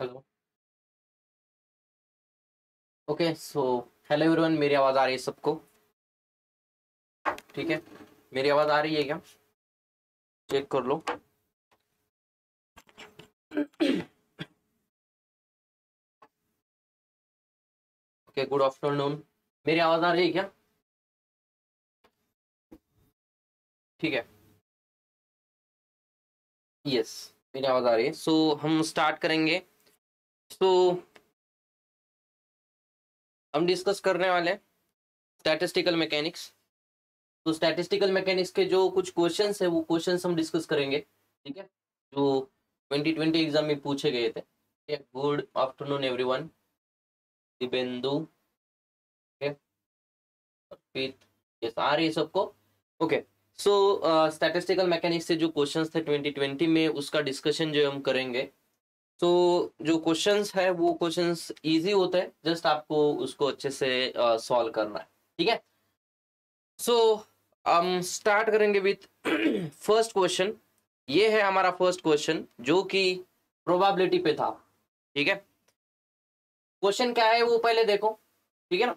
Hello okay so hello everyone मेरी आवाज़ आ रही है सबको ठीक है मेरी आवाज़ आ रही है क्या चेक कर लो ओके गुड आफ्टरनून मेरी आवाज़ आ रही है क्या ठीक है यस मेरी आवाज़ आ रही है सो so, हम स्टार्ट करेंगे सो तो so, हम डिस्कस करने वाले हैं स्टैटिस्टिकल मैकेनिक्स तो स्टैटिस्टिकल मैकेनिक्स के जो कुछ क्वेश्चन है वो क्वेश्चन हम डिस्कस करेंगे ठीक है जो 2020 एग्जाम में पूछे गए थे good afternoon everyone Dibendu Arpit yes आ रही है सबको ओके सो स्टैटिस्टिकल मैकेनिक्स से जो क्वेश्चंस थे 2020 में उसका डिस्कशन जो हम करेंगे तो जो क्वेश्चंस है वो क्वेश्चंस इजी होते हैं जस्ट आपको उसको अच्छे से सॉल्व uh, करना है ठीक है सो हम स्टार्ट करेंगे विथ फर्स्ट क्वेश्चन ये है हमारा फर्स्ट क्वेश्चन जो कि प्रोबेबिलिटी पे था ठीक है क्वेश्चन क्या है वो पहले देखो ठीक है ना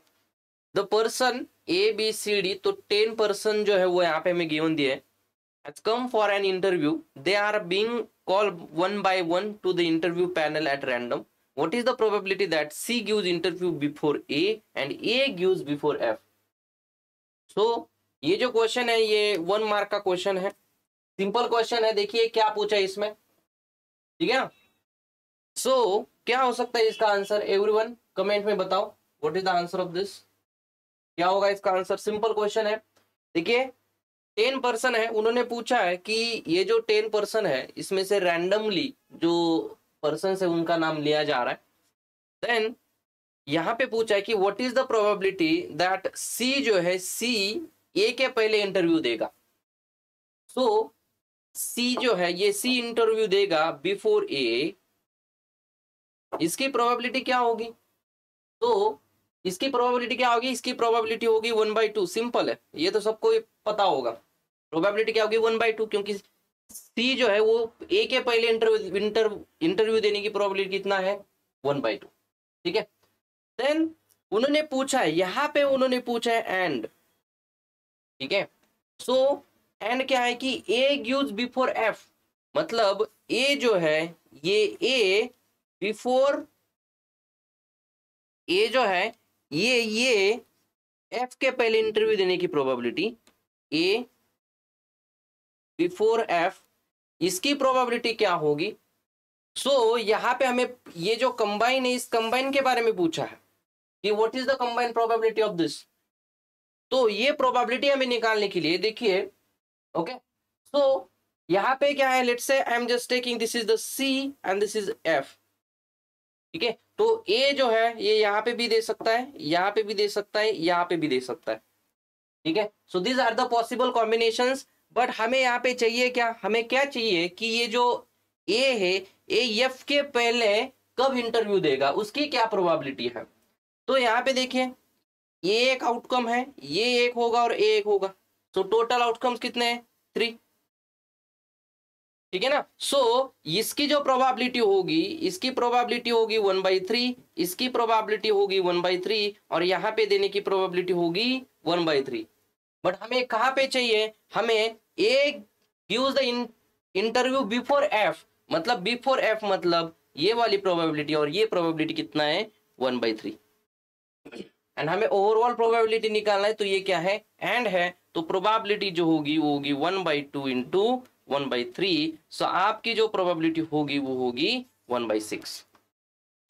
the person A B C D तो टेन पर्सन जो है वो यहाँ पे हमें गिवन दिए has come for an interview, they are being called one by one to the interview panel at random. What is the probability that C gives interview before A and A gives before F? So ये जो question है ये one mark का question है simple question है देखिए क्या पूछा इसमें ठीक है ना सो so, क्या हो सकता है इसका आंसर एवरीवन कमेंट में बताओ what is the answer of this क्या होगा इसका आंसर सिंपल क्वेश्चन है देखिए टेन पर्सन है उन्होंने पूछा है कि ये जो टेन पर्सन है इसमें से रैंडमली जो पर्सन से उनका नाम लिया जा रहा है देन यहाँ पे पूछा है कि what is the probability that C जो है सी ए के पहले इंटरव्यू देगा सो so, सी जो है ये सी इंटरव्यू देगा बिफोर ए इसकी प्रोबेबिलिटी क्या होगी तो इसकी प्रोबेबिलिटी क्या होगी इसकी प्रोबेबिलिटी होगी वन बाई टू सिंपल है ये तो सबको पता होगा प्रोबेबिलिटी क्या होगी वन बाई टू क्योंकि सी जो है वो ए के पहले इंटरव्यू इंटरव्यू देने की प्रोबेबिलिटी कितना है वन बाई टू ठीक है देन उन्होंने पूछा है यहाँ पे उन्होंने पूछा है एंड ठीक है सो एंड क्या है कि ए गिव्स बिफोर एफ मतलब ए जो है ये ए बिफोर ए जो है ये ये एफ के पहले इंटरव्यू देने की प्रोबेबिलिटी ए बिफोर एफ इसकी प्रोबेबिलिटी क्या होगी सो so, यहाँ पे हमें ये जो कंबाइन है इस कंबाइन के बारे में पूछा है कि what is the combine probability of this तो ये प्रोबेबिलिटी हमें निकालने के लिए देखिए ओके सो यहाँ पे क्या है let's say I am just taking this is the C and this is F ठीक है तो ए जो है ये यहाँ पे भी दे सकता है यहाँ पे भी दे सकता है यहाँ पे भी दे सकता है ठीक है so these are the possible combination but हमें यहाँ पे चाहिए क्या हमें क्या चाहिए कि ये जो ए है ए एफ के पहले कब इंटरव्यू देगा उसकी क्या प्रोबेबिलिटी है तो यहाँ पे देखिए ये एक आउटकम है ये एक होगा और ए एक होगा सो टोटल आउटकम्स कितने हैं थ्री ठीक है ना सो so, इसकी जो प्रोबेबिलिटी होगी इसकी प्रोबेबिलिटी होगी वन बाई थ्री इसकी प्रोबेबिलिटी होगी वन बाई थ्री और यहाँ पे देने की प्रोबेबिलिटी होगी वन बाई थ्री बट हमें कहाँ पे चाहिए हमें A use the interview before F मतलब बिफोर एफ मतलब ये वाली प्रोबेबिलिटी और ये प्रोबेबिलिटी कितना है वन बाई थ्री एंड हमें ओवरऑल प्रोबेबिलिटी निकालना है तो ये क्या है एंड है तो प्रोबेबिलिटी जो होगी वो होगी one by two into one by three so आपकी जो प्रोबेबिलिटी होगी वो होगी one by six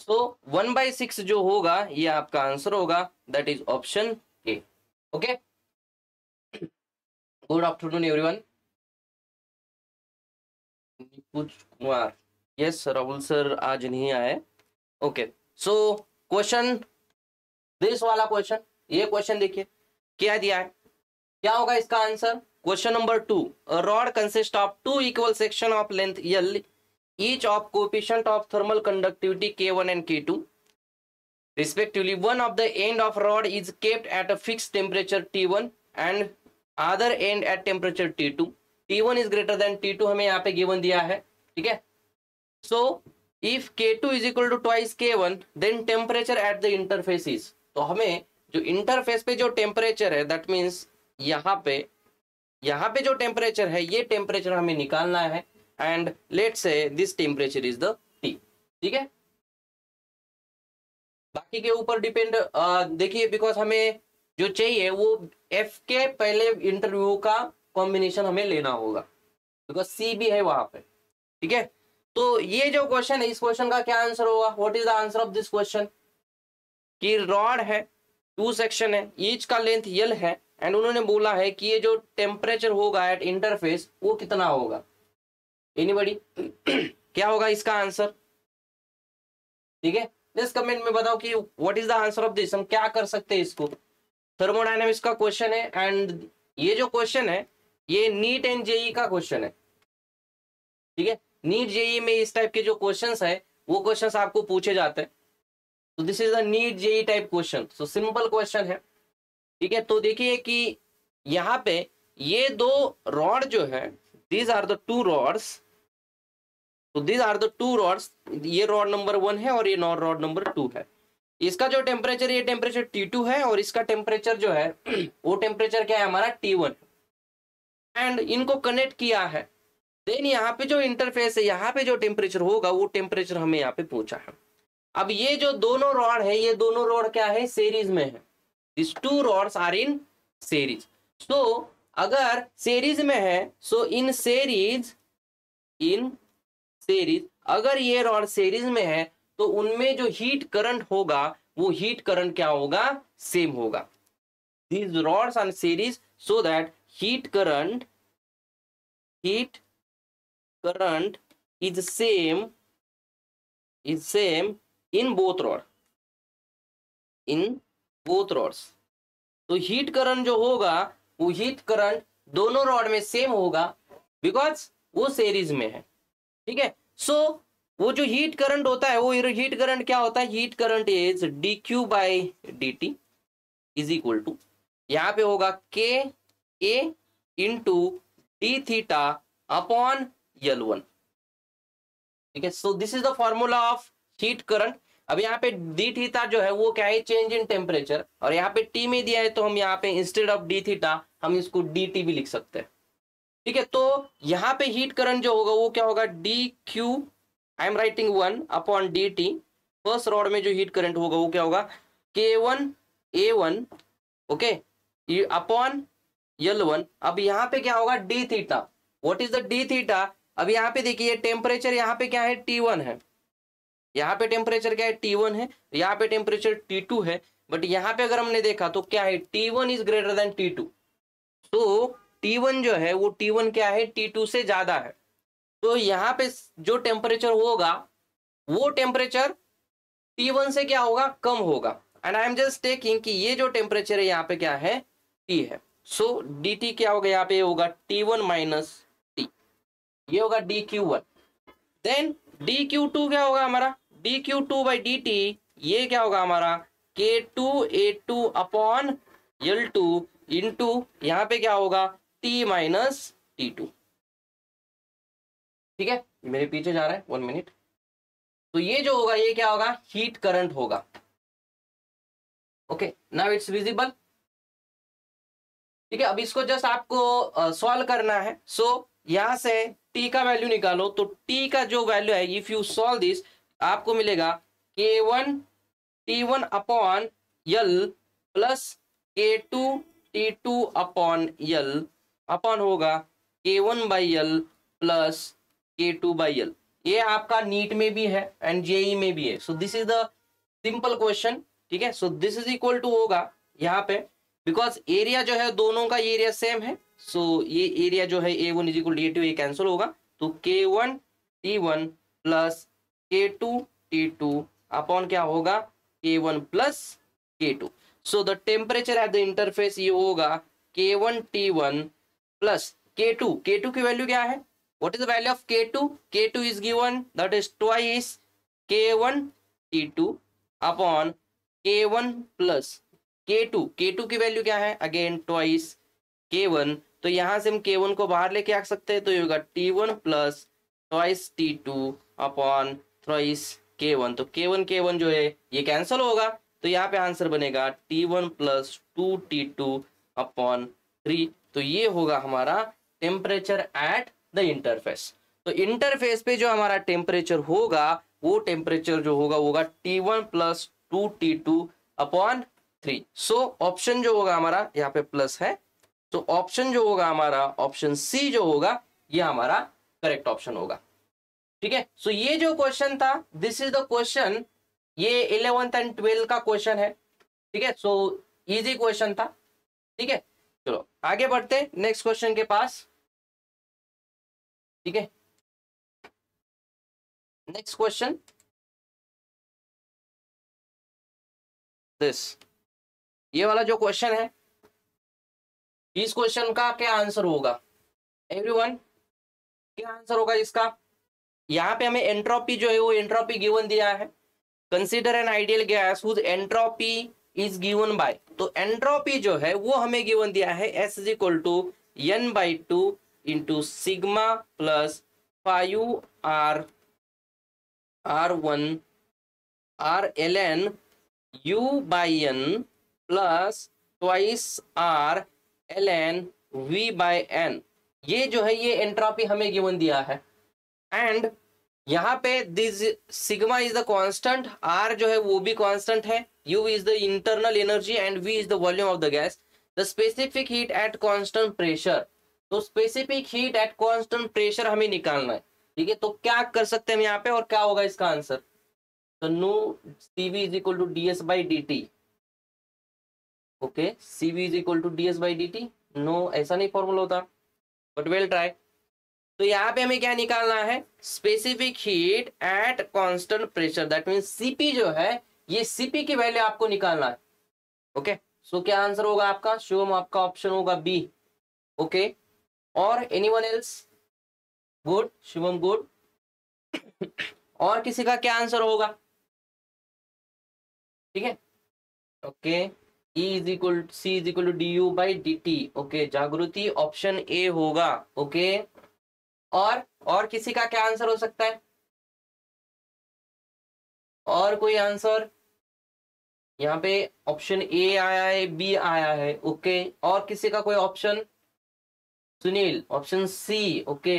so one by six जो होगा ये आपका आंसर होगा that is option A okay good afternoon everyone कुछ कुमार यस राहुल सर आज नहीं आए ओके सो क्वेश्चन दिस वाला क्वेश्चन ये क्वेश्चन देखिए क्या दिया है क्या होगा इसका answer question number two rod consist of two equal section of length L each of coefficient of thermal conductivity K one and K two respectively one of the end of rod is capped at a fix temperature T one and other end at temperature T two T one is greater than T two हमें यहाँ पे given दिया है ठीक है so if K two is equal to twice K one then temperature at the interface is तो हमें जो इंटरफेस पे जो टेम्परेचर है दैट मीन्स यहाँ पे यहाँ पे जो टेम्परेचर है ये टेम्परेचर हमें निकालना है and let say this temperature is the T ठीक है बाकी के ऊपर डिपेंड देखिए बिकॉज हमें जो चाहिए वो एफ के पहले इंटरव्यू का कॉम्बिनेशन हमें लेना होगा बिकॉज सी भी है वहां पर ठीक है तो ये जो क्वेश्चन है इस क्वेश्चन का क्या आंसर होगा what is the answer of this question कि रॉड है टू सेक्शन है ईच का लेंथ यल है एंड उन्होंने बोला है कि ये जो टेम्परेचर होगा एट इंटरफेस वो कितना होगा एनीबडी क्या होगा इसका आंसर ठीक है इस कमेंट में बताओ कि what is the answer of this हम क्या कर सकते हैं इसको थर्मोडाइनमिक्स का क्वेश्चन है एंड ये जो क्वेश्चन है ये नीट एंड जेई का क्वेश्चन है ठीक है नीट जेई e में इस टाइप के जो क्वेश्चन है वो क्वेश्चन आपको पूछे जाते हैं तो this is the NEET JEE type question so simple question है ठीक है तो देखिए कि यहाँ पे ये दो रॉड जो है these are the two rods तो these are the two rods ये रॉड नंबर वन है और ये नॉन रॉड नंबर टू है इसका जो टेम्परेचर ये टेम्परेचर टी टू है और इसका टेम्परेचर जो है वो टेम्परेचर क्या है हमारा टी वन एंड इनको कनेक्ट किया है देन यहाँ पे जो इंटरफेस है यहाँ पे जो टेम्परेचर होगा वो टेम्परेचर हमें यहाँ पे पूछा है अब ये जो दोनों रॉड है ये दोनों रॉड क्या है सीरीज में है this two rods are in series so अगर सीरीज में है सो इन सीरीज इन सीरीज अगर ये रॉड सीरीज में है तो उनमें जो हीट करंट होगा वो हीट करंट क्या होगा सेम होगा these rods on series so that heat current heat current is same is same in both rod in both rods तो हीट करंट जो होगा वो हीट करंट दोनों रॉड में सेम होगा बिकॉज वो सीरीज में है ठीक है सो वो जो हीट करंट होता है वो हीट करंट क्या होता है heat current is D Q by D T is equal to यहाँ पे होगा K A two D theta upon L one ठीक है so this is the formula of heat current अब यहाँ पे डी थीटा जो है वो क्या है चेंज इन टेम्परेचर और यहाँ पे टी में दिया है तो हम यहाँ पे इंस्टेड ऑफ डी थीटा हम इसको डी टी भी लिख सकते हैं ठीक है तो यहाँ पे हीट करंट जो होगा वो क्या होगा D Q I am writing one upon D T first rod में जो हीट करंट होगा वो क्या होगा K one A one okay upon L one अब यहाँ पे क्या होगा D theta what is the D theta अब यहाँ पे देखिए टेम्परेचर यहाँ पे क्या है टी वन है यहाँ पे टेम्परेचर क्या है टी वन है यहाँ पे टेम्परेचर टी टू है बट यहाँ पे अगर हमने देखा तो क्या है T one is greater than T two तो टी वन जो है वो टी वन क्या है टी टू से ज्यादा है तो यहाँ पे जो टेम्परेचर होगा वो टेम्परेचर टी वन से क्या होगा कम होगा and I am just taking कि ये जो टेम्परेचर है यहाँ पे क्या है टी है सो डी टी क्या होगा यहाँ पे होगा टी वन माइनस टी ये होगा D Q one then D Q two क्या होगा हमारा D Q two by D T ये क्या होगा हमारा K two A two upon L two into यहाँ पे क्या होगा टी माइनस टी टू ठीक है मेरे पीछे जा रहा है वन मिनट तो ये जो होगा ये क्या होगा हीट करंट होगा ओके नाउ इट्स विजिबल ठीक है अब इसको जस्ट आपको सॉल्व uh, करना है सो so, यहां से टी का वैल्यू निकालो तो टी का जो वैल्यू है इफ यू सॉल्व दिस आपको मिलेगा K one T one upon L plus K two T two upon L upon होगा K one by L plus K two by L ये आपका नीट में भी है एंड जेई e में भी है so this is the simple question ठीक है so this is equal to होगा यहाँ पे बिकॉज एरिया जो है दोनों का एरिया सेम है सो so, ये एरिया जो है A one is equal to ये कैंसिल होगा तो K one T one plus K two T two upon क्या होगा K one plus K two so the temperature at the interface ये होगा K one T one plus K two K two की value क्या है what is the value of k2 k2 is given that is twice k1 t2 upon k1 plus k2 k2 की value क्या है again twice k1 तो यहां से हम k1 को बाहर लेके आ सकते हैं तो ये होगा t1 plus twice t2 upon twice k1 तो k1 k1 जो है ये कैंसिल होगा तो यहाँ पे आंसर बनेगा t1 plus two T two upon three तो ये होगा हमारा टेम्परेचर एट द इंटरफेस तो इंटरफेस पे जो हमारा टेम्परेचर होगा वो टेम्परेचर जो होगा होगा T one plus two T two upon three so option जो होगा हमारा यहाँ पे प्लस है तो ऑप्शन जो होगा हमारा ऑप्शन सी जो होगा ये हमारा करेक्ट ऑप्शन होगा ठीक है सो ये जो क्वेश्चन था दिस इज द क्वेश्चन ये इलेवेंथ एंड ट्वेल्थ का क्वेश्चन है ठीक है सो इजी क्वेश्चन था ठीक है चलो आगे बढ़ते नेक्स्ट क्वेश्चन के पास ठीक है नेक्स्ट क्वेश्चन दिस ये वाला जो क्वेश्चन है इस क्वेश्चन का क्या आंसर होगा एवरीवन क्या आंसर होगा इसका यहाँ पे हमें एंट्रोपी जो है वो एंट्रोपी गिवन दिया है consider an ideal gas whose entropy is given by तो एंट्रोपी जो है वो हमें गिवन दिया है S is equal to N by two plus five R R one R L N U by N plus twice R L N V by N ये जो है ये एंट्रॉपी हमें गिवन दिया है एंड यहाँ पे this sigma is the constant R जो है वो भी कांस्टेंट है U is the internal energy and V is the volume of the gas the specific heat at constant pressure तो specific heat at constant pressure हमें निकालना है ठीक है तो क्या कर सकते हैं हम यहाँ पे और क्या होगा इसका आंसर तो no V is equal to D S by D T okay V is equal to D S by D T no ऐसा नहीं फॉर्मूला होता बट वेल ट्राई तो यहाँ पे हमें क्या निकालना है specific heat at constant pressure that mean CP जो है ये सीपी की वैल्यू आपको निकालना है ओके okay? सो so, क्या आंसर होगा आपका शिवम आपका ऑप्शन होगा बी ओके okay? और anyone else good Shivam good और किसी का क्या आंसर होगा ठीक है okay E is equal C is equal to D U by D T okay Jagriti option A होगा ओके और और किसी का क्या आंसर हो सकता है और कोई आंसर यहाँ पे ऑप्शन ए आया है बी आया है ओके और किसी का कोई option Sunil option C okay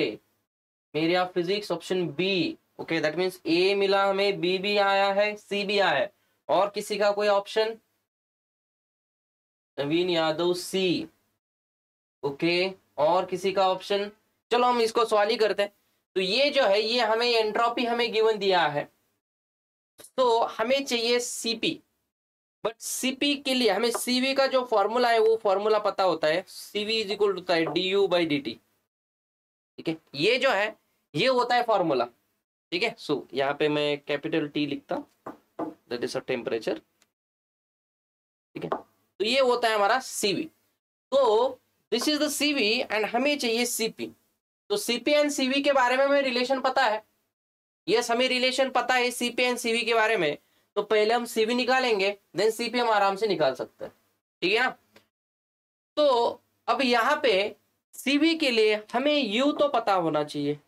Maria physics option B okay that means a मिला हमें बी भी आया है सी भी आया है और किसी का कोई option Naveen Yadav C okay और किसी का ऑप्शन चलो हम इसको सवाल ही करते हैं तो ये जो है ये हमें एंट्रोपी हमें गिवन दिया है तो हमें चाहिए सीपी बट सीपी के लिए हमें सीवी का जो फॉर्मूला है वो फॉर्मूला पता होता है सीवी इज इक्वल होता है डी यू बाई डी ठीक है ये जो है ये होता है फॉर्मूला ठीक है सो यहाँ पे मैं कैपिटल टी लिखता दैट इज अ टेम्परेचर ठीक है तो ये होता है हमारा सीवी तो this is the CV and हमें चाहिए सीपी तो सीपी एंड सीवी के बारे में हमें रिलेशन पता है यस yes, हमें रिलेशन पता है सीपी एंड सीवी के बारे में तो पहले हम सीबी निकालेंगे देन सी हम आराम से निकाल सकते हैं ठीक है ना तो अब यहां पे सीबी के लिए हमें यू तो पता होना चाहिए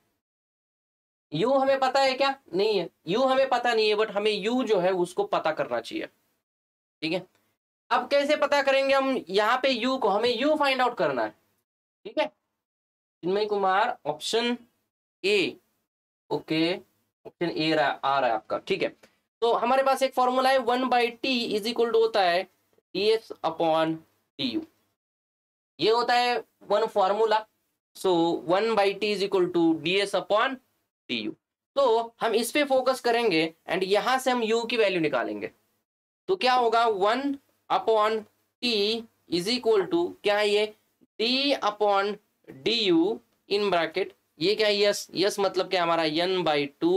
यू हमें पता है क्या नहीं है यू हमें पता नहीं है बट हमें यू जो है उसको पता करना चाहिए ठीक है अब कैसे पता करेंगे हम यहाँ पे यू को हमें यू फाइंड आउट करना है ठीक है Chinmay Kumar option A okay option A आ रहा है आपका ठीक है तो हमारे पास एक फॉर्मूला है one by T is equal to होता है D X upon D U ये होता है one formula so one by T is equal to D S upon D U तो हम इस पे फोकस करेंगे एंड यहां से हम यू की वैल्यू निकालेंगे तो क्या होगा one upon T is equal to क्या है ये D upon D U in bracket ये क्या है यस यस मतलब क्या हमारा N by two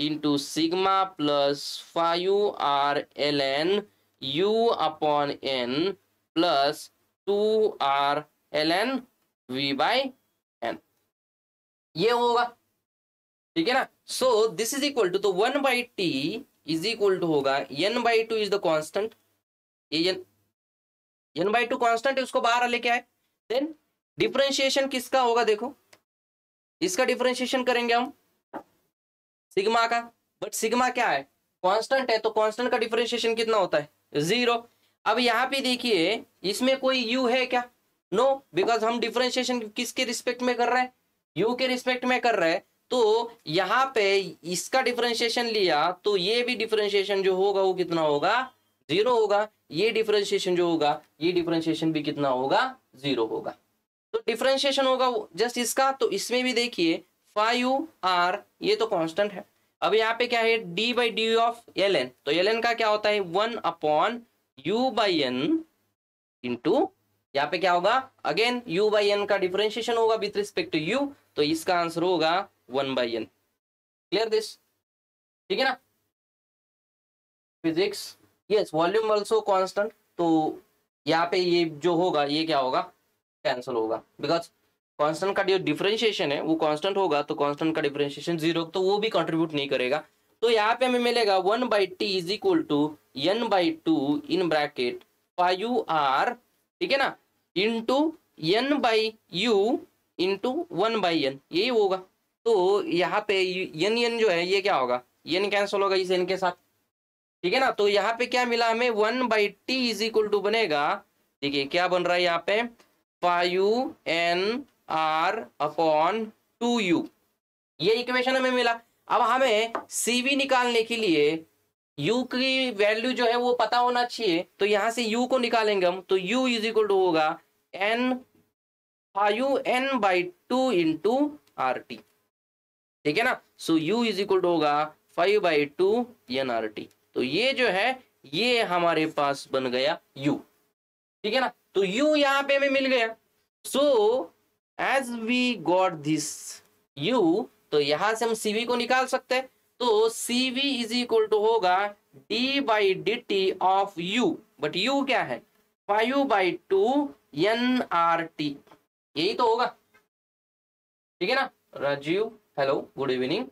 sigma plus five R L N U upon N plus two R L N V by N ये होगा ठीक है ना so this is equal to तो one by T is equal to होगा N by two is the constant N by two constant उसको बाहर लेके आए देन डिफ्रेंशिएशन किसका होगा देखो इसका डिफ्रेंशिएशन करेंगे हम सिग्मा का बट सिग्मा क्या है कांस्टेंट है तो कांस्टेंट का डिफरेंशिएशन कितना होता है जीरो अब यहाँ पे देखिए इसमें कोई यू है क्या नो no, बिकॉज हम डिफरेंशिएशन किसके रिस्पेक्ट में कर रहे हैं यू के रिस्पेक्ट में कर रहे हैं तो यहाँ पे इसका डिफरेंशिएशन लिया तो ये भी डिफरेंशिएशन जो होगा वो कितना होगा जीरो होगा ये डिफरेंशिएशन जो होगा ये डिफरेंशिएशन भी कितना होगा जीरो होगा तो डिफरेंशिएशन होगा जस्ट इसका तो इसमें भी देखिए फाइव आर ये तो कांस्टेंट है अब यहाँ पे क्या है D by D of L N तो एल एन का क्या होता है one upon U by N into यहाँ पे क्या होगा अगेन यू बाई एन का डिफरेंशिएशन होगा विथ रिस्पेक्ट टू यू तो इसका आंसर होगा one by N clear this ठीक है ना physics yes volume also constant तो यहाँ पे ये जो होगा ये क्या होगा कैंसिल होगा बिकॉज कांस्टेंट का जो डिफरेंशिएशन है वो कांस्टेंट होगा तो कांस्टेंट का डिफरेंशिएशन जीरो तो वो भी कंट्रीब्यूट नहीं करेगा तो यहाँ पे हमें मिलेगा one by T is equal to N by two in bracket five R ठीक है ना into N by U into one by N यही होगा तो यहाँ पे एन एन जो है ये क्या होगा एन कैंसिल होगा इस एन के साथ ठीक है ना तो यहाँ पे क्या मिला हमें one by T is equal to बनेगा ठीक है क्या बन रहा है यहाँ पे five N R upon two U ये इक्वेशन हमें मिला अब हमें सी वी निकालने के लिए यू की वैल्यू जो है वो पता होना चाहिए तो यहां से यू को निकालेंगे हम तो यू इज इक्वल टू होगा N five N by two into R T ठीक है ना so U is equal to होगा five by two N R T तो ये जो है ये हमारे पास बन गया यू ठीक है ना तो यू यहां पे हमें मिल गया so so, as we got this U तो यहां से हम सीवी को निकाल सकते हैं तो सीवी इज इक्वल टू होगा D by D T of U but U क्या है five by two N R T यही तो होगा ठीक है ना Rajeev hello good evening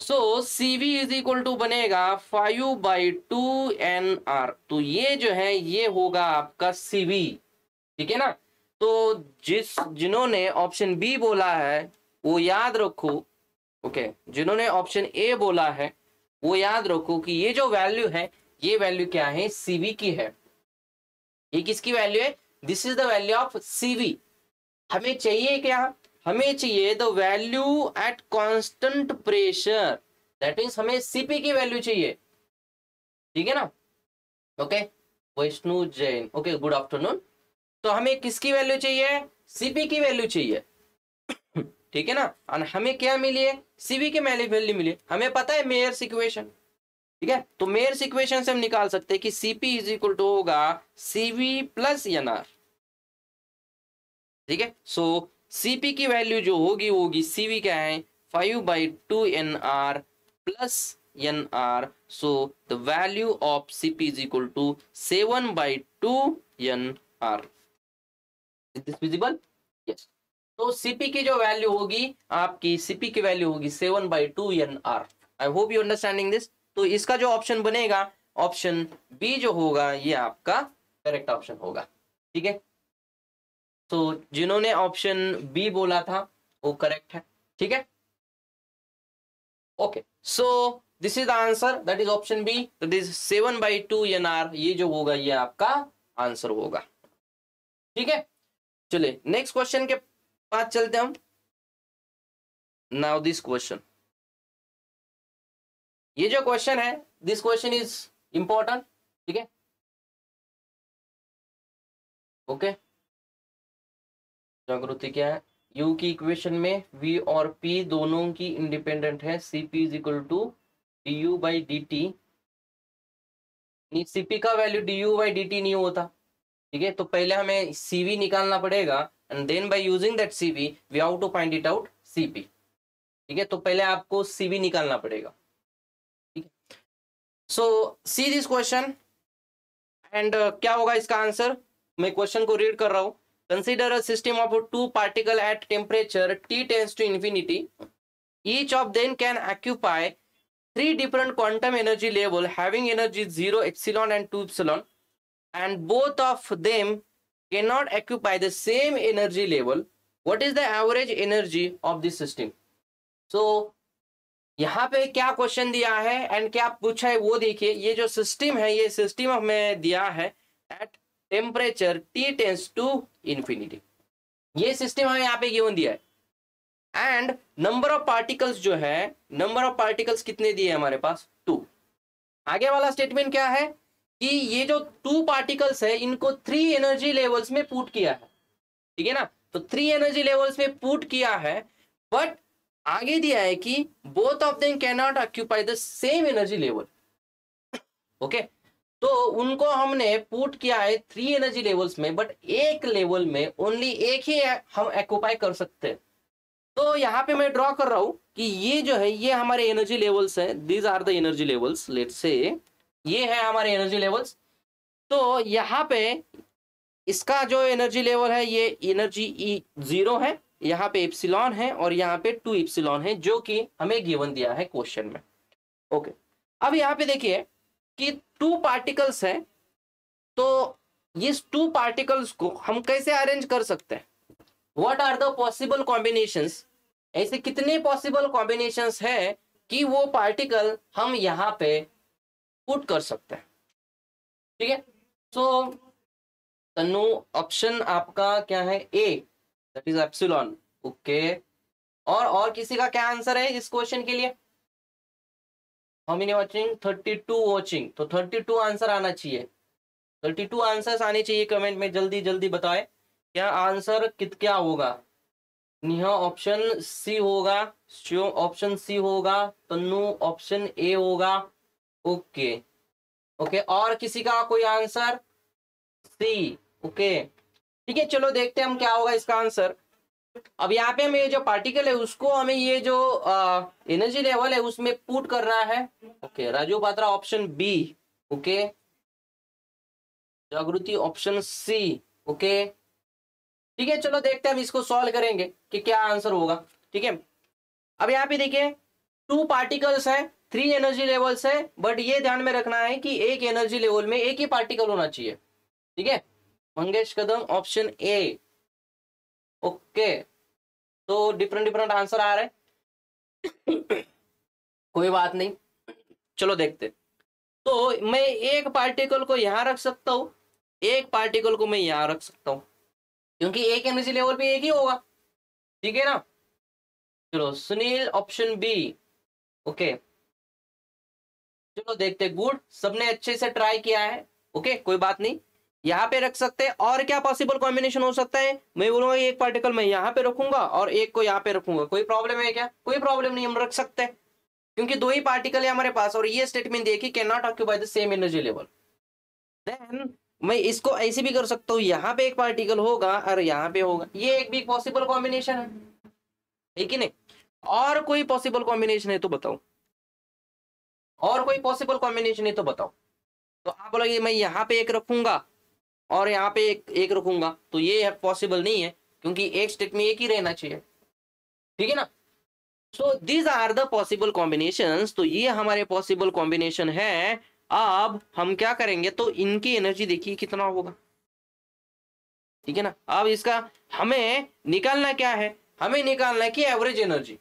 so CV is equal to बनेगा five by two N R तो ये जो है ये होगा आपका सीवी ठीक है ना तो जिस जिन्होंने ऑप्शन बी बोला है वो याद रखो ओके okay, जिन्होंने ऑप्शन ए बोला है वो याद रखो कि ये जो वैल्यू है ये वैल्यू क्या है सीवी की है ये किसकी वैल्यू है this is the value of CV हमें चाहिए क्या हमें चाहिए the value at constant pressure that means हमें सीपी की वैल्यू चाहिए ठीक है ना okay Vaishnu Jain okay good afternoon तो हमें किसकी वैल्यू चाहिए सीपी की वैल्यू चाहिए ठीक है ना और हमें क्या मिली है सीवी की वैल्यू मिली हमें पता है मेयर सिक्वेशन ठीक है तो मेयर सिक्वेशन से हम निकाल सकते हैं कि सीपी इज इक्वल टू होगा सीवी प्लस एन आर ठीक है सो सीपी की वैल्यू जो होगी होगी सीवी क्या है five by two N R plus N R so the value of CP is equal to seven by two N R is this visible yes तो CP की जो वैल्यू होगी आपकी सीपी की वैल्यू होगी seven by two N R I hope you understanding this तो इसका जो ऑप्शन बनेगा ऑप्शन बी जो होगा ये आपका करेक्ट ऑप्शन होगा ठीक है तो जिन्होंने ऑप्शन बी बोला था वो करेक्ट है ठीक है okay so this is the answer that is option B that is seven by two N R ये जो होगा ये आपका आंसर होगा ठीक है चलिए नेक्स्ट क्वेश्चन के पास चलते हम नाउ दिस क्वेश्चन ये जो क्वेश्चन है दिस क्वेश्चन इज इंपॉर्टेंट ठीक है ओके जागृति क्या है यू की इक्वेशन में वी और पी दोनों की इंडिपेंडेंट है C P is equal to D U by D T C P का value D U by D T नहीं होता ठीक है तो पहले हमें सीवी निकालना पड़ेगा and then by using that CV we how to find it out CP ठीक है तो पहले आपको सीवी निकालना पड़ेगा ठीक है so see this question and क्या होगा इसका आंसर मैं क्वेश्चन को रीड कर रहा हूं consider a system of two particle at temperature T tends to infinity each of then can occupy three different quantum energy level having energy zero epsilon and two epsilon and both of them cannot occupy the same energy level what is the average energy of this system so यहाँ पे क्या question दिया है and क्या पूछा है वो देखिए ये जो सिस्टम है ये सिस्टम हमें दिया है at temperature T tends to infinity ये सिस्टम हमें यहाँ पे क्यों दिया है एंड नंबर ऑफ पार्टिकल्स जो है नंबर ऑफ पार्टिकल्स कितने दिए हमारे पास टू आगे वाला स्टेटमेंट क्या है कि ये जो टू पार्टिकल्स है इनको थ्री एनर्जी लेवल्स में पुट किया है ठीक है ना तो थ्री एनर्जी लेवल्स में पुट किया है बट आगे दिया है कि both of them can not occupy the same energy level okay तो उनको हमने पुट किया है थ्री एनर्जी लेवल्स में बट एक लेवल में ओनली एक ही हम ऑक्यूपाई कर सकते हैं तो यहाँ पे मैं ड्रॉ कर रहा हूं कि ये जो है ये हमारे एनर्जी लेवल्स है these are the energy levels let say ये है हमारे एनर्जी लेवल्स तो यहाँ पे इसका जो एनर्जी लेवल है ये एनर्जी ई जीरो है यहाँ पे इप्सिलॉन है और यहाँ पे टू इप्सिलॉन है जो कि हमें गिवन दिया है क्वेश्चन में ओके अब यहाँ पे देखिए कि टू पार्टिकल्स हैं तो इस टू पार्टिकल्स को हम कैसे अरेंज कर सकते हैं what are the possible combination ऐसे कितने पॉसिबल कॉम्बिनेशन है कि वो पार्टिकल हम यहाँ पे पुट कर सकते हैं ठीक है सो तनु ऑप्शन आपका क्या है A that is epsilon okay और और किसी का क्या आंसर है इस क्वेश्चन के लिए how many watching two watching तो थर्टी टू आंसर आना चाहिए थर्टी टू आंसर आने चाहिए कमेंट में जल्दी जल्दी बताए क्या आंसर कित क्या होगा निहा ऑप्शन सी होगा शिव ऑप्शन सी होगा तन्नू ऑप्शन ए होगा ओके ओके और किसी का कोई आंसर सी ओके ठीक है चलो देखते हैं हम क्या होगा इसका आंसर अब यहाँ पे हमें ये जो पार्टिकल है उसको हमें ये जो एनर्जी लेवल है उसमें पुट करना है okay Raju Patra option B okay Jagriti option C okay ठीक है चलो देखते हैं हम इसको सॉल्व करेंगे कि क्या आंसर होगा ठीक है अब यहाँ पे देखिए टू पार्टिकल्स हैं थ्री एनर्जी लेवल्स है बट ये ध्यान में रखना है कि एक एनर्जी लेवल में एक ही पार्टिकल होना चाहिए ठीक है Mangesh Kadam option A okay तो डिफरेंट डिफरेंट आंसर आ रहे कोई बात नहीं चलो देखते तो मैं एक पार्टिकल को यहां रख सकता हूं एक पार्टिकल को मैं यहां रख सकता हूं क्योंकि एक एनर्जी लेवल पे एक ही होगा ठीक है ना चलो सुनील ऑप्शन बी ओके चलो देखते गुड सबने अच्छे से ट्राई किया है ओके कोई बात नहीं यहाँ पे रख सकते हैं और क्या पॉसिबल कॉम्बिनेशन हो सकता है मैं बोलूंगा एक पार्टिकल मैं यहाँ पे रखूंगा और एक को यहाँ पे रखूंगा कोई प्रॉब्लम है क्या कोई प्रॉब्लम नहीं हम रख सकते हैं क्योंकि दो ही पार्टिकल है हमारे पास और ये स्टेटमेंट देखिए can not occupy the same energy level then मैं इसको ऐसे भी कर सकता हूँ यहाँ पे एक पार्टिकल होगा और यहाँ पे होगा ये एक भी पॉसिबल कॉम्बिनेशन है कि नहीं और कोई पॉसिबल कॉम्बिनेशन है तो बताओ और कोई पॉसिबल कॉम्बिनेशन है तो बताओ तो आप बोलोगे मैं यहाँ पे एक रखूंगा और यहाँ पे एक एक रखूंगा तो ये पॉसिबल नहीं है क्योंकि एक स्टेप में एक ही रहना चाहिए ठीक है ना so these are the possible combination तो ये हमारे पॉसिबल कॉम्बिनेशन है अब हम क्या करेंगे तो इनकी एनर्जी देखिए कितना होगा ठीक है ना अब इसका हमें निकालना क्या है हमें निकालना है कि एवरेज एनर्जी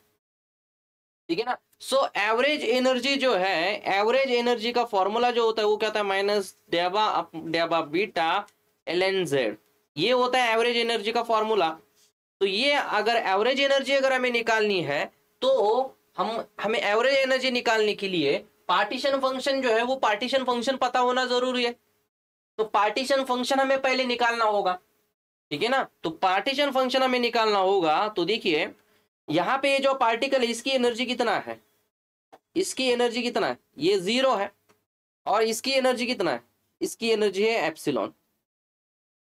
ठीक है ना सो एवरेज एनर्जी जो है एवरेज एनर्जी का फॉर्मूला जो होता है वो क्या होता है माइनस डेबा डेबा बीटा एल एन जेड ये होता है एवरेज एनर्जी का फॉर्मूला तो ये अगर एवरेज एनर्जी अगर हमें निकालनी है तो हम हमें एवरेज एनर्जी निकालने के लिए पार्टीशन फंक्शन जो है वो पार्टीशन फंक्शन पता होना जरूरी है तो पार्टीशन फंक्शन हमें पहले निकालना होगा ठीक है ना तो पार्टीशन फंक्शन हमें निकालना होगा तो देखिए यहाँ पे जो पार्टिकल है इसकी एनर्जी कितना है इसकी एनर्जी कितना है ये जीरो है और इसकी एनर्जी कितना है इसकी एनर्जी है एप्सिलॉन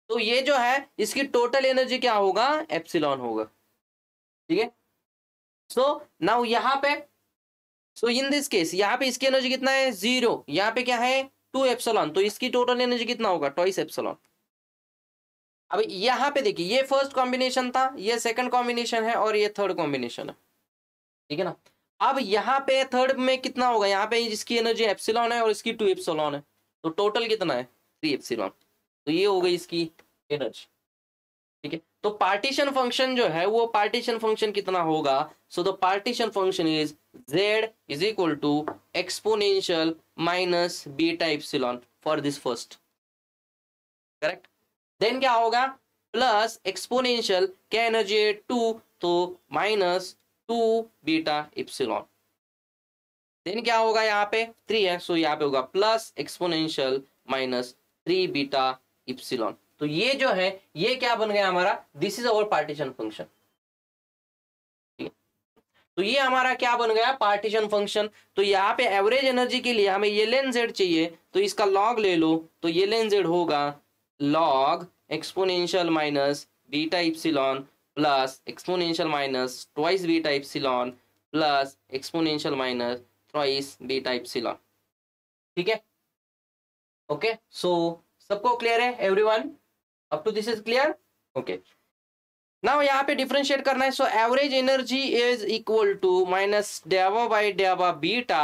तो ये जो है इसकी टोटल एनर्जी क्या होगा एप्सिलॉन होगा ठीक है सो नाउ यहां पे सो इन दिस केस यहाँ पे इसकी एनर्जी कितना है जीरो यहाँ पे क्या है टू एप्सलॉन तो इसकी टोटल एनर्जी कितना होगा ट्वाइस एप्सलॉन अब यहाँ पे देखिए ये फर्स्ट कॉम्बिनेशन था ये सेकंड कॉम्बिनेशन है और ये थर्ड कॉम्बिनेशन है ठीक है ना अब यहाँ पे थर्ड में कितना होगा यहाँ पे इसकी एनर्जी एप्सिलॉन है और इसकी टू एप्सिलॉन है तो टोटल कितना है थ्री एप्सिलॉन तो ये हो गई इसकी एनर्जी ठीक है तो पार्टीशन फंक्शन जो है वो पार्टीशन फंक्शन कितना होगा so the partition function is Z is equal to exponential minus beta epsilon for this first correct then क्या होगा प्लस एक्सपोनेंशियल क्या एनर्जी है टू तो minus two beta epsilon then क्या होगा यहाँ पे थ्री है सो यहाँ पे होगा plus exponential minus three beta epsilon तो ये जो है ये क्या बन गया हमारा this is our partition function तो ये हमारा क्या बन गया पार्टीशन फंक्शन तो यहाँ पे एवरेज एनर्जी के लिए हमें ये लेन जेड चाहिए तो इसका लॉग ले लो तो ये लेन जेड होगा log exponential minus beta epsilon plus exponential minus twice beta epsilon plus exponential minus thrice beta epsilon ठीक है ओके सो सबको क्लियर है everyone up to this is clear okay now यहाँ पे डिफ्रेंशिएट करना है so average energy is equal to minus डेवा by डेवा beta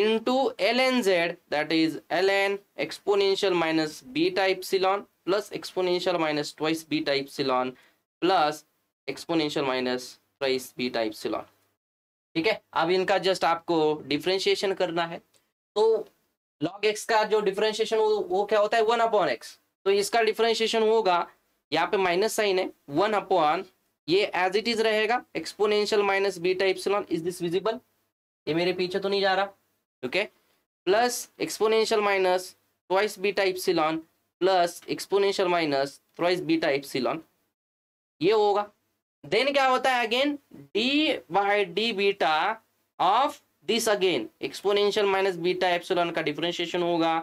into ln z that is ln exponential minus beta epsilon plus exponential minus twice beta epsilon plus exponential minus thrice beta epsilon ठीक है अब इनका just आपको differentiation करना है तो log x का जो डिफ्रेंशिएशन वो, वो क्या होता है वन अपॉन एक्स तो इसका डिफ्रेंशिएशन होगा यहाँ पे माइनस साइन है वन अपॉन ये एज इट इज रहेगा exponential minus beta epsilon is this visible ये मेरे पीछे तो नहीं जा रहा ओके plus exponential minus twice beta epsilon plus exponential minus twice beta epsilon ये होगा देन क्या होता है again D by D beta of this again exponential minus beta epsilon का डिफरेंशिएशन होगा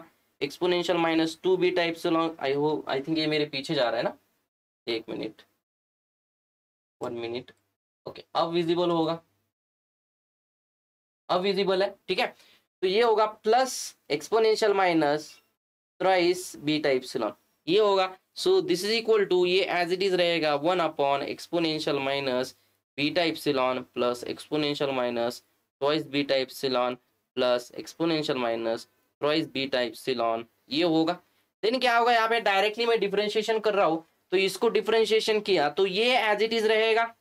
exponential minus two beta epsilon I हो I think ये मेरे पीछे जा रहा है ना एक मिनट वन मिनट ओके अब विजिबल होगा अब विजिबल है ठीक है तो ये होगा plus exponential minus thrice beta epsilon ये होगा so this is equal to ये एज इट इज रहेगा one upon exponential minus beta epsilon plus exponential minus twice beta epsilon plus exponential minus twice beta epsilon ये होगा then क्या होगा यहाँ पे डायरेक्टली मैं डिफ्रेंशिएशन कर रहा हूँ तो इसको डिफ्रेंशिएशन किया तो ये एज इट इज रहेगा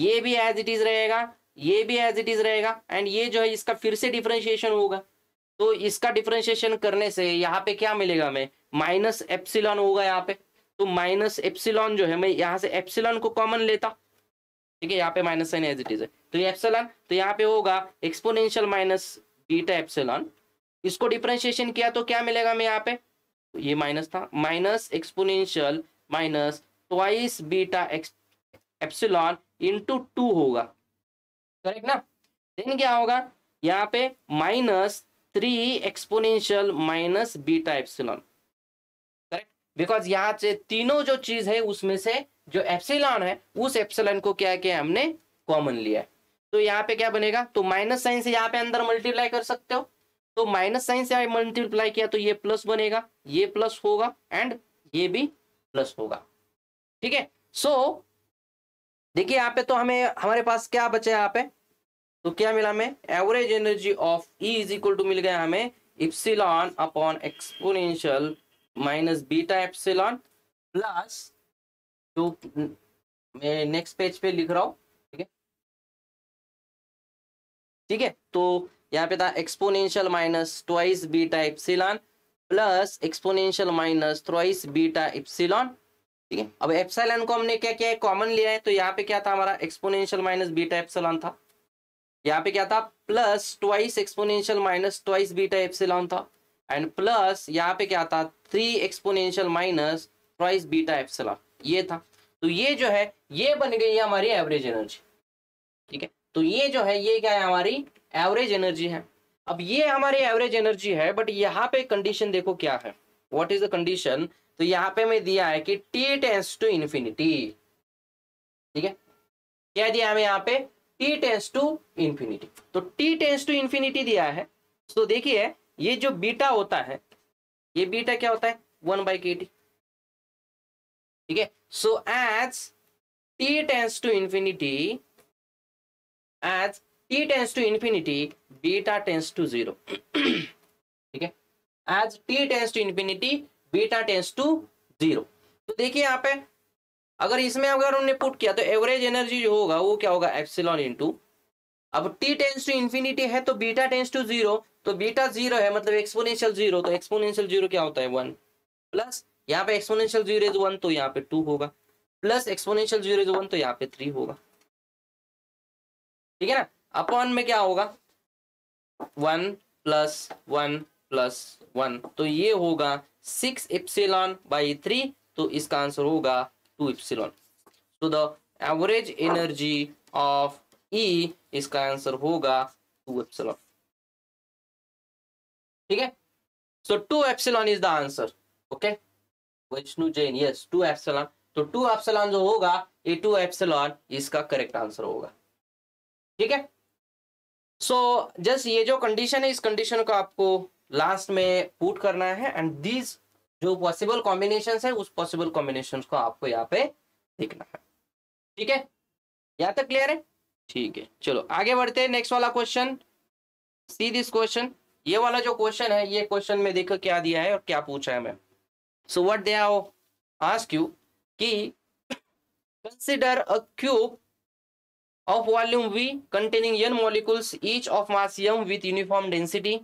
ये भी एज इट इज रहेगा ये भी एज इट इज रहेगा एंड ये जो है इसका फिर से डिफ्रेंशिएशन होगा तो इसका डिफ्रेंशिएशन करने से यहाँ पे क्या मिलेगा हमें माइनस एप्सिलॉन होगा यहाँ पे तो माइनस एप्सिलॉन जो है मैं यहाँ से एप्सिलॉन को कॉमन लेता ठीक है यहाँ पे minus sign as it is है तो ये एप्सिलॉन तो यहाँ पे होगा एक्सपोनेंशियल माइनस बीटा एप्सिलॉन इसको डिफ्रेंशिएशन किया तो क्या मिलेगा हमें यहाँ पे तो ये माइनस था minus exponential minus twice beta epsilon into two होगा करेक्ट ना देन क्या होगा यहाँ पे minus three exponential minus beta epsilon correct because यहाँ से तीनों जो चीज है उसमें से जो एप्सिलॉन है उस एप्सिलॉन को क्या किया हमने कॉमन लिया है तो यहाँ पे क्या बनेगा तो माइनस साइन से यहाँ पे अंदर मल्टीप्लाई कर सकते हो तो माइनस साइन से मल्टीप्लाई किया तो ये प्लस बनेगा ये प्लस होगा एंड ये भी प्लस होगा ठीक है सो देखिए यहाँ पे तो हमें हमारे पास क्या बचे यहाँ पे तो क्या मिला हमें average energy of E is equal to मिल गया हमें epsilon upon exponential minus beta epsilon plus जो मैं नेक्स्ट पेज पे लिख रहा हूँ ठीक है ठीक है तो यहाँ पे था exponential minus twice beta epsilon plus exponential minus twice beta epsilon ठीक है अब एप्साइलन को हमने क्या किया है कॉमन लिया है तो यहाँ पे क्या था हमारा एक्सपोनेंशियल माइनस बीटा एप्सलॉन था यहाँ पे क्या था plus twice exponential minus twice beta epsilon था एंड प्लस यहाँ पे क्या था three exponential minus twice beta epsilon ये था तो ये जो है ये बन गई है हमारी एवरेज एनर्जी ठीक है तो ये जो है ये क्या है हमारी एवरेज एनर्जी है अब ये हमारी एवरेज एनर्जी है बट यहाँ पे कंडीशन देखो क्या है वॉट इज द कंडीशन तो यहाँ पे मैं दिया है कि टी टेंस टू इन्फिनिटी ठीक है क्या दिया हमें यहाँ पे टी टेंस टू इन्फिनिटी तो टी टेंस टू इन्फिनिटी दिया है तो देखिए ये जो बीटा होता है ये बीटा क्या होता है वन बाई के टी ठीक है so as T tends to infinity as T tends to infinity beta tends to zero ठीक है as T tends to infinity beta tends to zero तो देखिए यहाँ पे अगर इसमें अगर हमने पुट किया तो एवरेज एनर्जी जो होगा वो क्या होगा एप्सिलॉन इनटू अब टी टेंस टू इन्फिनिटी है तो बीटा टेंस टू जीरो तो बीटा जीरो है मतलब एक्सपोनेंशियल जीरो तो एक्सपोनेंशियल जीरो क्या होता है वन प्लस यहाँ पे एक्सपोनेंशियल जीरो इज वन तो यहाँ पे टू होगा plus exponential zero is one तो यहाँ पे थ्री होगा ठीक है ना अपॉन में क्या होगा one plus one plus one तो ये होगा सिक्स इप्सिलॉन बाई थ्री तो इसका आंसर होगा two epsilon so the average energy of E इसका आंसर होगा टू इप्सिलॉन ठीक है so two epsilon is the answer okay Vaishnu Jain yes two epsilon तो टू एप्सिलॉन जो होगा ये टू एप्सिलॉन इसका करेक्ट आंसर होगा ठीक है सो so, जस्ट ये जो कंडीशन है इस कंडीशन को आपको लास्ट में पुट करना है एंड दीज जो पॉसिबल कॉम्बिनेशन है उस पॉसिबल कॉम्बिनेशन को आपको यहाँ पे देखना है ठीक है यहाँ तक क्लियर है ठीक है चलो आगे बढ़ते हैं नेक्स्ट वाला क्वेश्चन सी दिस क्वेश्चन ये वाला जो क्वेश्चन है ये क्वेश्चन में देखो क्या दिया है और क्या पूछा है मैं so what they ask you कि consider a cube of volume V containing N molecules each of mass M with uniform density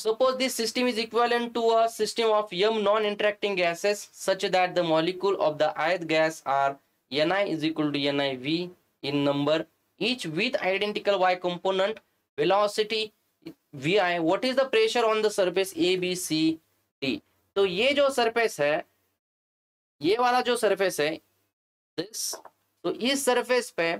Suppose this system is equivalent to a system of m non-interacting gases such that the molecule of the ith gas are Ni is equal to NiV in number, each with identical y component, velocity Vi, what is the pressure on the surface A, B, C, D. तो ये जो surface है ये वाला जो surface है this so is surface pe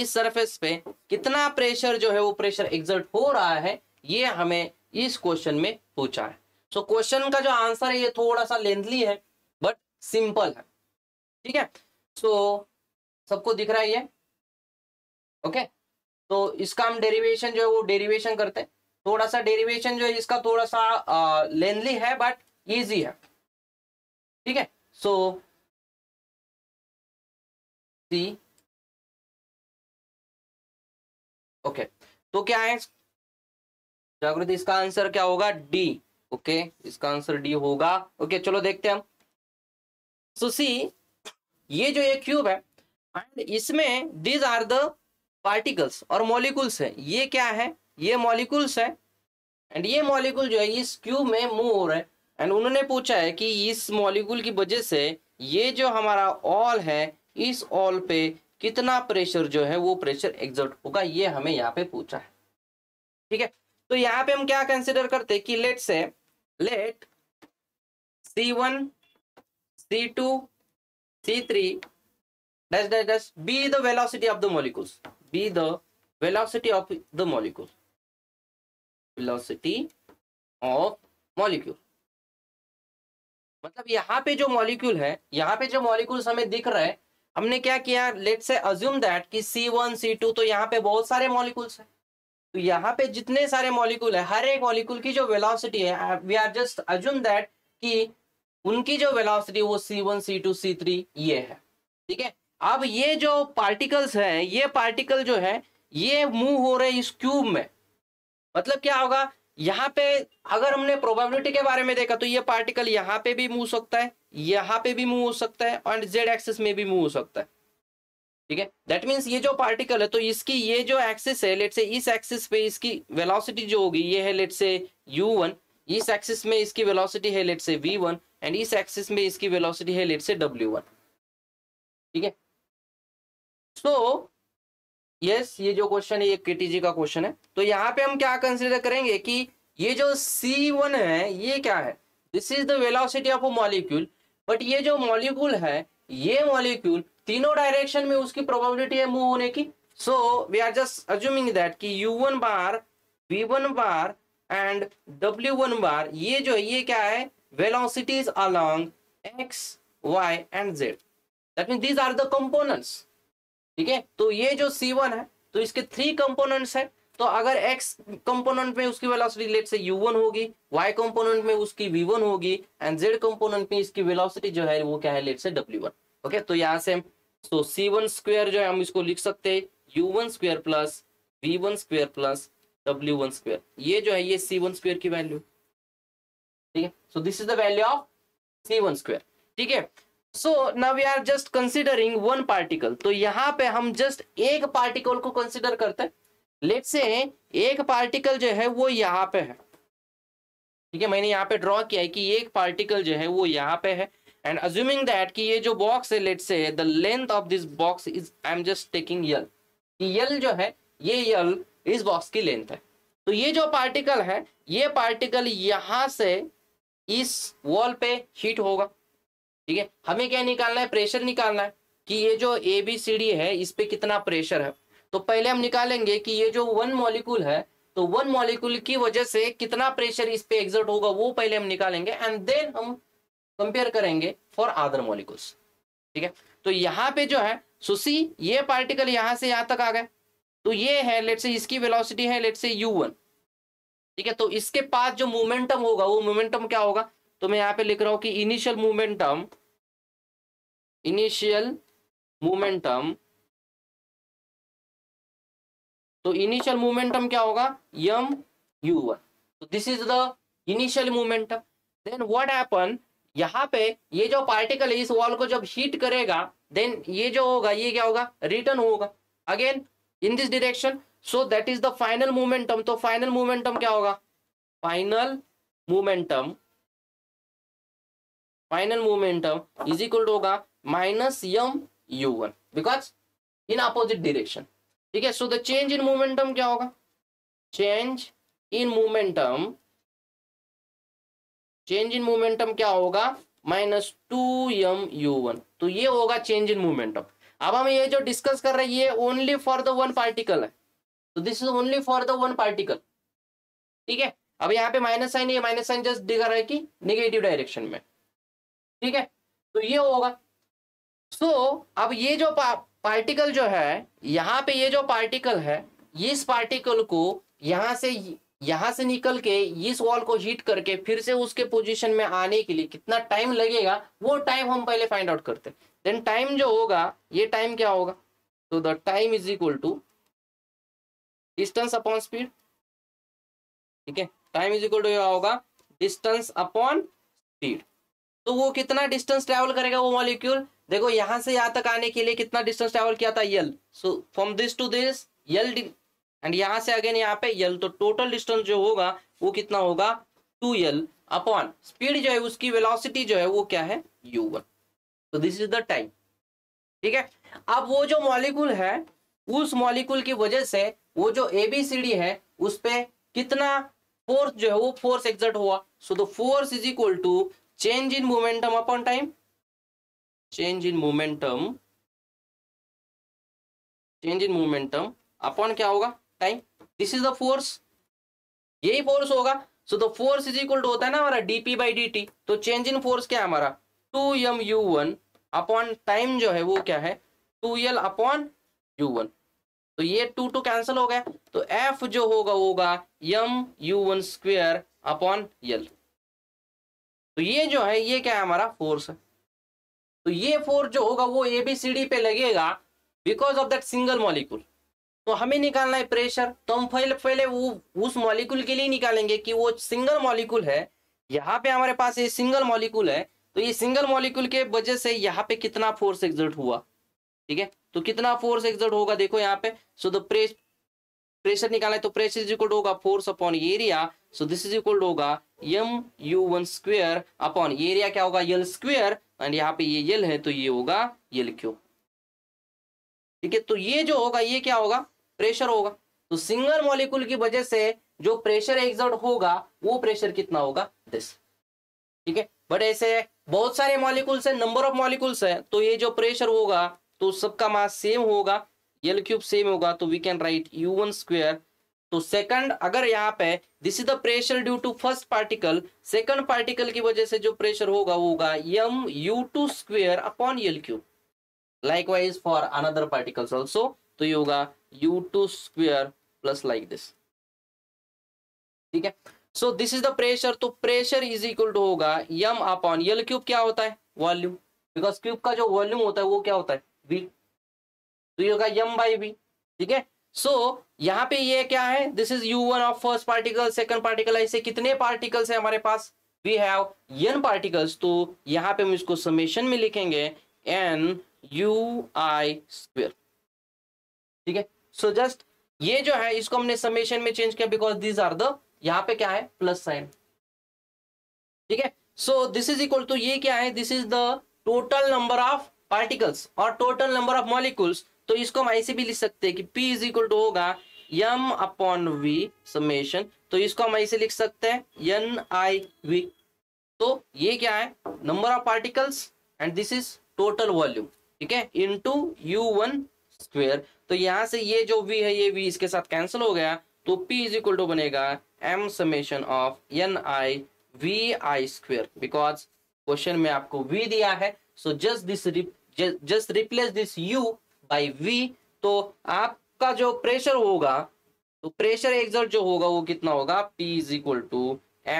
इस surface पे कितना प्रेशर जो है वो प्रेशर एग्जर्ट हो रहा है ये हमें इस क्वेश्चन में पूछा है सो so, क्वेश्चन का जो आंसर है ये थोड़ा सा लेंथली है बट सिंपल है ठीक है सो so, सबको दिख रहा है ये ओके तो इसका हम डेरिवेशन जो है वो डेरिवेशन करते हैं थोड़ा सा डेरिवेशन जो है इसका थोड़ा सा लेंथली है बट इजी है ठीक है सो सी ओके तो क्या है जागृत इसका आंसर क्या होगा डी ओके इसका आंसर डी होगा ओके चलो देखते हैं हम सो ये जो एक क्यूब है एंड इसमें दीज आर द पार्टिकल्स और मॉलिकुल्स है ये क्या है ये मॉलिकुल्स है एंड ये मॉलिकुल जो है इस क्यूब में मूव हो रहा है एंड उन्होंने पूछा है कि इस मॉलिकुल की वजह से ये जो हमारा ऑल है इस ऑल पे कितना प्रेशर जो है वो प्रेशर एग्जर्ट होगा ये हमें यहाँ पे पूछा है ठीक है तो यहाँ पे हम क्या कंसिडर करते कि let say let C one C two C three dash dash dash be the velocity of the molecules be the velocity of the molecules velocity of molecule मतलब यहाँ पे जो मॉलिक्यूल है यहाँ पे जो मॉलिक्यूल्स हमें दिख रहे हैं हमने क्या किया लेट से अज्यूम दैट कि सी टू तो यहाँ पे बहुत सारे मॉलिक्यूल्स हैं तो यहाँ पे जितने सारे मॉलिक्यूल है हर एक मॉलिक्यूल की जो वेलोसिटी है we are just assume that कि उनकी जो वेलोसिटी वो C one C two C three ये है ठीक है अब ये जो पार्टिकल्स हैं ये पार्टिकल जो है ये मूव हो रहे इस क्यूब में मतलब क्या होगा यहाँ पे अगर हमने प्रोबेबिलिटी के बारे में देखा तो ये पार्टिकल यहाँ पे भी मूव सकता है यहाँ पे भी मूव हो सकता है एंड जेड एक्सिस में भी मूव हो सकता है ठीक है दैट मीन्स ये जो पार्टिकल है तो इसकी ये जो एक्सिस है लेट से इस एक्सिस पे इसकी वेलोसिटी जो होगी ये है लेट से यू वन इस एक्सिस में इसकी वेलोसिटी है let say V one and इस एक्सिस में इसकी वेलोसिटी है लेट से डब्ल्यू वन ठीक है सो यस ये जो क्वेश्चन है ये जी का क्वेश्चन है तो यहाँ पे हम क्या कंसिडर करेंगे कि ये जो वन है ये क्या है this is the velocity of a molecule but ये जो मॉलिक्यूल है ये मॉलिक्यूल तीनों डायरेक्शन में उसकी प्रोबेबिलिटी है मूव होने की so we are just assuming that कि u1 bar v1 bar and w1 बार ये जो है ये क्या है velocities along x y and z that mean these are the components ठीक है तो ये जो c1 है तो इसके थ्री कंपोनेंट्स है तो अगर x कंपोनेंट में उसकी वेलोसिटी लेट से u1 होगी y कंपोनेंट में उसकी v1 होगी एंड z कंपोनेंट में इसकी वेलोसिटी जो है वो क्या है लेट से w1 ओके तो यहाँ से तो सी वन स्क्वेयर जो है हम इसको लिख सकते हैं U one square plus V one square plus W one square ये जो है ये सी वन स्क्वेयर की वैल्यू ठीक है so this is the value of C one square ठीक है so now we are just considering one particle तो यहाँ पे हम जस्ट एक पार्टिकल को कंसिडर करते हैं लेट से एक पार्टिकल जो है वो यहाँ पे है ठीक है मैंने यहाँ पे ड्रॉ किया है कि एक पार्टिकल जो है वो यहाँ पे है एंड अज्यूमिंग दैट कि ये जो बॉक्स है let say the length of this box is I am just taking L L जो है ये यल इस बॉक्स की लेंथ है तो ये जो पार्टिकल है ये पार्टिकल यहां से इस वॉल पे हीट होगा ठीक है हमें क्या निकालना है प्रेशर निकालना है कि ये जो ए बी सी डी है इस पे कितना प्रेशर है तो पहले हम निकालेंगे कि ये जो वन मॉलिक्यूल है तो वन मॉलिक्यूल की वजह से कितना प्रेशर इस पे एग्जर्ट होगा वो पहले हम निकालेंगे एंड देन हम कंपेयर करेंगे फॉर अदर मॉलिक्यूल्स ठीक है तो यहाँ पे जो है सुसी ये पार्टिकल यहां से यहां तक आ गए तो ये है लेट से इसकी वेलोसिटी है लेट से यू वन ठीक है तो इसके पास जो मोमेंटम होगा वो मोमेंटम क्या होगा तो मैं यहां पे लिख रहा हूं कि इनिशियल मोमेंटम इनिशियल मोमेंटम तो इनिशियल मोमेंटम क्या होगा यम यू वन तो this is the initial momentum then what happen यहाँ पे ये जो पार्टिकल है इस वॉल को जब हीट करेगा देन ये जो होगा ये क्या होगा रिटर्न होगा again in this direction so that is the final momentum तो फाइनल मोमेंटम क्या होगा final momentum final momentum is equal to होगा minus M U one because in opposite direction ठीक है so the change in momentum क्या होगा change in momentum change in momentum क्या होगा minus two M U one तो ये होगा चेंज इन मोमेंटम अब हम ये जो डिस्कस कर रहे हैं ये only for the one particle है तो this is only for the one particle ठीक है अब यहाँ पे माइनस साइन ये माइनस साइन जस्ट दिखा रहा है कि निगेटिव डायरेक्शन में ठीक है तो ये होगा सो so, अब ये जो पा, पार्टिकल जो है यहाँ पे ये जो पार्टिकल है इस पार्टिकल को यहां से यहां से निकल के इस वॉल को हीट करके फिर से उसके पोजीशन में आने के लिए कितना टाइम लगेगा वो टाइम हम पहले फाइंड आउट करते हैं देन टाइम जो होगा ये टाइम क्या होगा तो the time is equal to distance upon speed ठीक है टाइम इज इक्वल टू होगा डिस्टेंस अपॉन स्पीड तो वो कितना डिस्टेंस ट्रेवल करेगा वो मॉलिक्यूल देखो यहां से यहां तक आने के लिए कितना डिस्टेंस ट्रेवल किया था L so from this to this L and यहां से अगेन यहाँ पे यल तो टोटल डिस्टेंस जो होगा वो कितना होगा टू यल अपॉन स्पीड जो है उसकी वेलोसिटी जो है वो क्या है यू वन तो दिस इज द टाइम ठीक है अब वो जो मॉलिक्यूल है उस मॉलिक्यूल की वजह से वो जो एबीसीडी है उस पर कितना फोर्स जो है वो फोर्स एग्जर्ट हुआ so the force is equal to change in momentum upon time change in momentum change in momentum upon क्या होगा time this is the force यही फोर्स होगा so the force is equal to होता है ना हमारा DP by D तो change in force क्या है हमारा two M U one upon time जो है वो क्या है two L upon U one तो ये टू टू कैंसिल हो गया तो एफ जो होगा होगा M U one square upon L तो ये जो है ये क्या है हमारा फोर्स है तो ये फोर्स जो होगा वो ए बी सी डी पे लगेगा because of that single molecule तो हमें निकालना है प्रेशर तो हम पहले पहले वो उस मॉलिक्यूल के लिए निकालेंगे कि वो सिंगल मॉलिक्यूल है यहाँ पे हमारे पास ये सिंगल मॉलिक्यूल है तो ये सिंगल मॉलिक्यूल के वजह से यहाँ पे कितना फोर्स एग्जर्ट हुआ ठीक है तो कितना फोर्स एग्जर्ट होगा देखो यहाँ पे सो द प्रेस प्रेशर निकालना है तो प्रेशर इज इक्वल होगा force upon area so this is equal होगा M U one square upon area क्या होगा यल स्क्वेयर एंड यहाँ पे ये यल है तो ये होगा यल क्यू ठीक है तो ये जो होगा ये क्या होगा प्रेशर होगा तो सिंगल मॉलिक्यूल की वजह से जो प्रेशर एग्जर्ट होगा वो प्रेशर कितना होगा दिस ठीक है बट ऐसे बहुत सारे मॉलिक्यूल्स है नंबर ऑफ मॉलिक्यूल्स है तो ये जो प्रेशर होगा तो सबका मास सेम होगा एल क्यूब सेम होगा तो we can write U one square तो सेकंड अगर यहाँ पे this is the pressure due to first particle second particle की वजह से जो प्रेशर होगा वो होगा M U two square upon L cube likewise for another particles also तो ये होगा u2 square plus like this ठीक है so this is the pressure तो प्रेशर इज इक्वल टू होगा यम अपॉन यल क्यूब क्या होता है वॉल्यूम बिकॉज क्यूब का जो वॉल्यूम होता है वो क्या होता है v तो ये होगा यम बाई वी ठीक है सो so, यहाँ पे ये क्या है this is u1 one of first particle second particle ऐसे कितने पार्टिकल्स है हमारे पास वी हैव n पार्टिकल्स तो यहाँ पे हम इसको समेशन में लिखेंगे n u i स्क्वेयर ठीक है सो जस्ट ये जो है इसको हमने समेशन में चेंज किया बिकॉज दीज आर द यहाँ पे क्या है प्लस साइन ठीक है so this is equal to ये क्या है this is the total number of particles और टोटल नंबर ऑफ मॉलिक्यूल्स तो इसको हम ऐसे भी लिख सकते हैं कि P इज इक्वल टू होगा यम अपॉन वी समेशन तो इसको हम ऐसे लिख सकते हैं एन आई वी तो ये क्या है number of particles and this is total volume ठीक है into U one square तो यहाँ से ये जो वी है ये वी इसके साथ कैंसिल हो गया तो पी इज इक्वल टू बनेगा M summation of N I V I square because question में आपको वी दिया है so just this just replace this U by V तो आपका जो प्रेशर होगा तो प्रेशर एक्सर्ट जो होगा वो कितना होगा P is equal to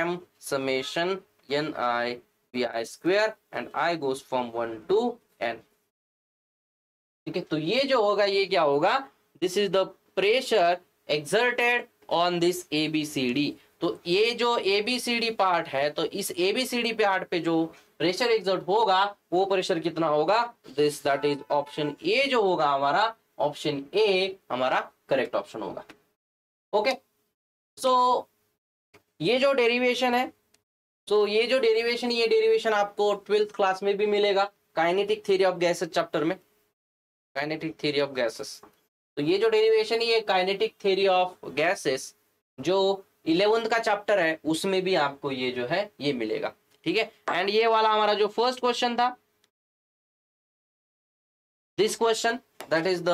M summation N I V I square and I goes from one to N ठीक है तो ये जो होगा ये क्या होगा this is the pressure exerted on this A B C D तो ये जो एबीसीडी पार्ट है तो इस एबीसीडी पार्ट पे जो प्रेशर एग्जर्ट होगा वो प्रेशर कितना होगा this that is option A जो होगा हमारा ऑप्शन ए हमारा करेक्ट ऑप्शन होगा ओके सो ये जो डेरिवेशन है सो ये जो डेरिवेशन ये डेरिवेशन आपको ट्वेल्थ क्लास में भी मिलेगा kinetic theory of gases chapter में काइनेटिक थ्योरी ऑफ गैसेस तो ये जो डेरिवेशन ये काइनेटिक थ्योरी ऑफ गैसेस जो इलेवंथ का चैप्टर है उसमें भी आपको ये जो है ये मिलेगा ठीक है एंड ये वाला हमारा जो फर्स्ट क्वेश्चन था this question that is the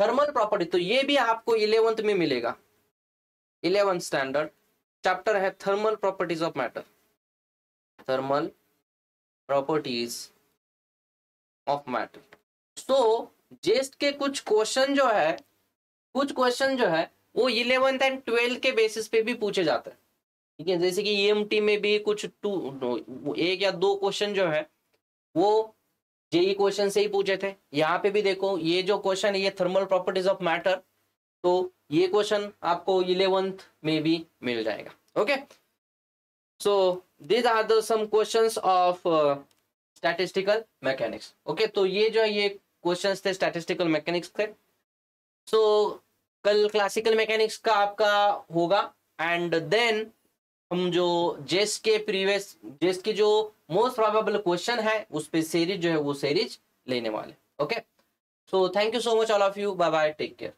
thermal property तो ये भी आपको इलेवंथ में मिलेगा इलेवंथ स्टैंडर्ड चैप्टर है thermal properties of matter thermal properties of matter so just के कुछ क्वेश्चन जो है कुछ क्वेश्चन जो है वो इलेवेंथ एंड ट्वेल्थ के बेसिस पे भी पूछे जाते हैं ठीक है जैसे कि ई e में भी कुछ टू एक या दो क्वेश्चन जो है वो जेई क्वेश्चन e से ही पूछे थे यहाँ पे भी देखो ये जो क्वेश्चन है ये थर्मल प्रॉपर्टीज ऑफ मैटर तो ये क्वेश्चन आपको इलेवंथ में भी मिल जाएगा okay so these are the some questions of statistical mechanics okay तो ये जो है ये क्वेश्चन थे स्टैटिस्टिकल मैकेनिक्स के सो so, कल क्लासिकल मैकेनिक्स का आपका होगा एंड देन हम जो जेस के प्रीवियस जेस की जो मोस्ट प्रोबेबल क्वेश्चन है उस पर सीरीज जो है वो सीरीज लेने वाले okay so thank you so much all of you bye bye take care